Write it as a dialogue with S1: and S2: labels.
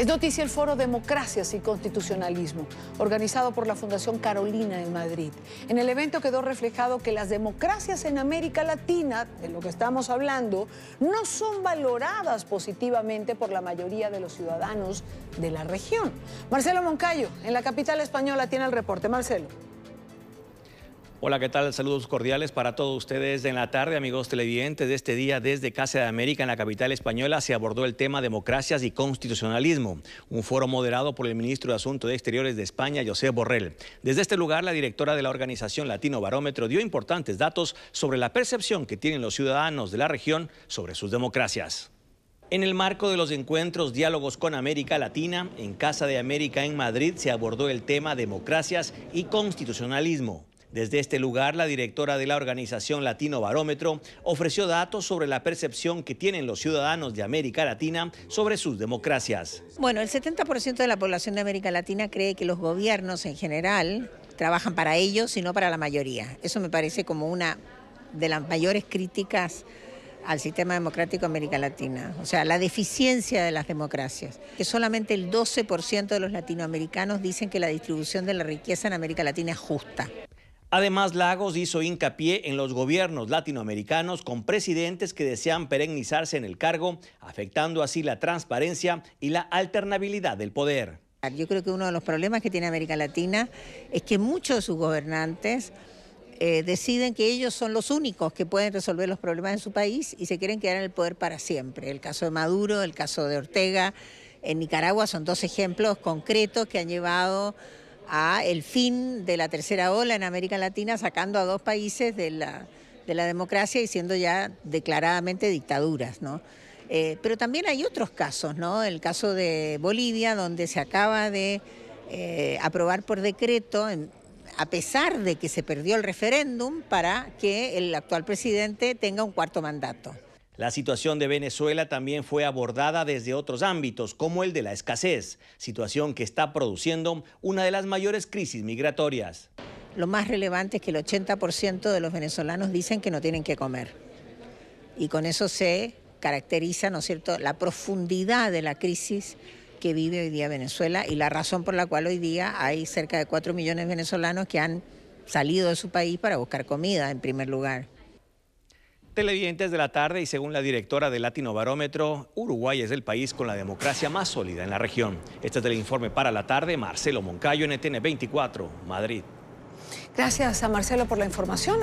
S1: Es noticia el foro Democracias y Constitucionalismo, organizado por la Fundación Carolina en Madrid. En el evento quedó reflejado que las democracias en América Latina, de lo que estamos hablando, no son valoradas positivamente por la mayoría de los ciudadanos de la región. Marcelo Moncayo, en la capital española, tiene el reporte. Marcelo. Hola, ¿qué tal? Saludos cordiales para todos ustedes. En la tarde, amigos televidentes, de este día desde Casa de América, en la capital española, se abordó el tema democracias y constitucionalismo, un foro moderado por el ministro de Asuntos Exteriores de España, José Borrell. Desde este lugar, la directora de la organización Latino Barómetro dio importantes datos sobre la percepción que tienen los ciudadanos de la región sobre sus democracias. En el marco de los encuentros Diálogos con América Latina, en Casa de América en Madrid se abordó el tema democracias y constitucionalismo. Desde este lugar, la directora de la organización Latino Barómetro ofreció datos sobre la percepción que tienen los ciudadanos de América Latina sobre sus democracias.
S2: Bueno, el 70% de la población de América Latina cree que los gobiernos en general trabajan para ellos y no para la mayoría. Eso me parece como una de las mayores críticas al sistema democrático de América Latina, o sea, la deficiencia de las democracias, que solamente el 12% de los latinoamericanos dicen que la distribución de la riqueza en América Latina es justa.
S1: Además, Lagos hizo hincapié en los gobiernos latinoamericanos con presidentes que desean perennizarse en el cargo, afectando así la transparencia y la
S2: alternabilidad del poder. Yo creo que uno de los problemas que tiene América Latina es que muchos de sus gobernantes eh, deciden que ellos son los únicos que pueden resolver los problemas en su país y se quieren quedar en el poder para siempre. El caso de Maduro, el caso de Ortega, en Nicaragua son dos ejemplos concretos que han llevado a el fin de la tercera ola en América Latina, sacando a dos países de la, democracia y siendo ya declaradamente dictaduras, ¿no? Eh, pero también hay otros casos, ¿no? El caso de Bolivia, donde se acaba de eh, aprobar por decreto, a pesar de que se perdió el referéndum, para que el actual presidente tenga un cuarto mandato.
S1: La situación de Venezuela también fue abordada desde otros ámbitos, como el de la escasez, situación que está produciendo una de las mayores crisis migratorias.
S2: Lo más relevante es que el 80% de los venezolanos dicen que no tienen que comer. Y con eso se caracteriza, ¿no es cierto?, la profundidad de la crisis que vive hoy día Venezuela y la razón por la cual hoy día hay cerca de 4 millones de venezolanos que han salido de su país para buscar comida en primer lugar.
S1: Televidentes de la tarde y según la directora de Latino Barómetro, Uruguay es el país con la democracia más sólida en la región. Este es el informe para la tarde. Marcelo Moncayo, NTN 24, Madrid. Gracias a Marcelo por la información.